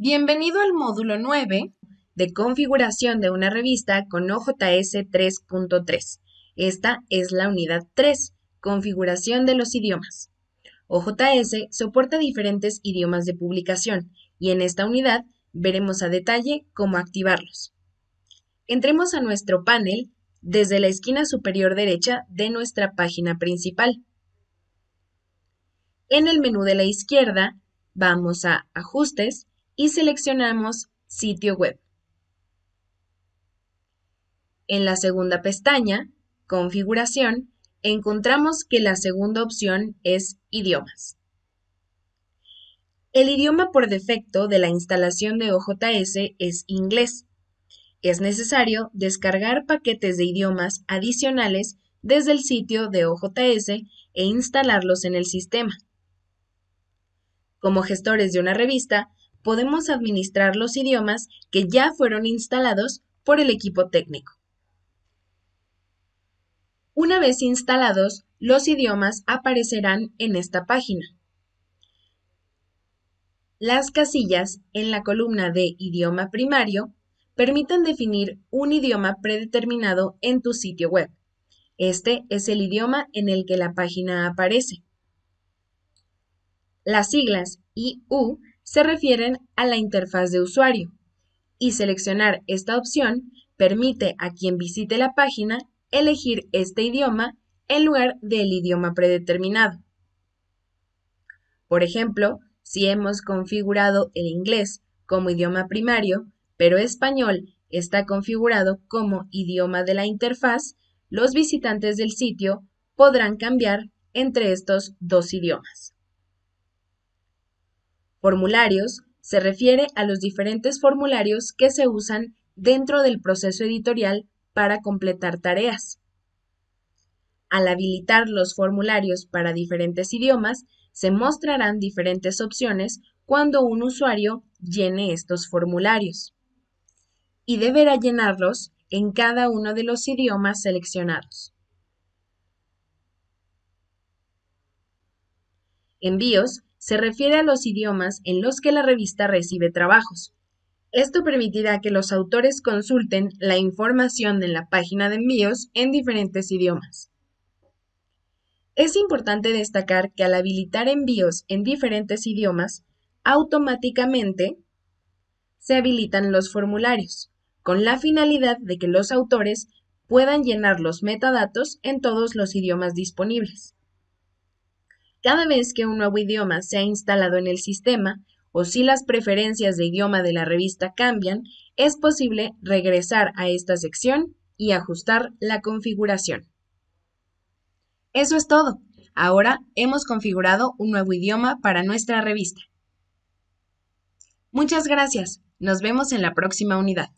Bienvenido al módulo 9 de configuración de una revista con OJS 3.3. Esta es la unidad 3, configuración de los idiomas. OJS soporta diferentes idiomas de publicación y en esta unidad veremos a detalle cómo activarlos. Entremos a nuestro panel desde la esquina superior derecha de nuestra página principal. En el menú de la izquierda vamos a Ajustes y seleccionamos Sitio web. En la segunda pestaña, Configuración, encontramos que la segunda opción es Idiomas. El idioma por defecto de la instalación de OJS es inglés. Es necesario descargar paquetes de idiomas adicionales desde el sitio de OJS e instalarlos en el sistema. Como gestores de una revista, podemos administrar los idiomas que ya fueron instalados por el equipo técnico. Una vez instalados, los idiomas aparecerán en esta página. Las casillas en la columna de idioma primario permiten definir un idioma predeterminado en tu sitio web. Este es el idioma en el que la página aparece. Las siglas IU se refieren a la interfaz de usuario y seleccionar esta opción permite a quien visite la página elegir este idioma en lugar del idioma predeterminado. Por ejemplo, si hemos configurado el inglés como idioma primario, pero español está configurado como idioma de la interfaz, los visitantes del sitio podrán cambiar entre estos dos idiomas. Formularios se refiere a los diferentes formularios que se usan dentro del proceso editorial para completar tareas. Al habilitar los formularios para diferentes idiomas, se mostrarán diferentes opciones cuando un usuario llene estos formularios y deberá llenarlos en cada uno de los idiomas seleccionados. Envíos se refiere a los idiomas en los que la revista recibe trabajos. Esto permitirá que los autores consulten la información en la página de envíos en diferentes idiomas. Es importante destacar que al habilitar envíos en diferentes idiomas, automáticamente se habilitan los formularios, con la finalidad de que los autores puedan llenar los metadatos en todos los idiomas disponibles. Cada vez que un nuevo idioma se ha instalado en el sistema, o si las preferencias de idioma de la revista cambian, es posible regresar a esta sección y ajustar la configuración. Eso es todo. Ahora hemos configurado un nuevo idioma para nuestra revista. Muchas gracias. Nos vemos en la próxima unidad.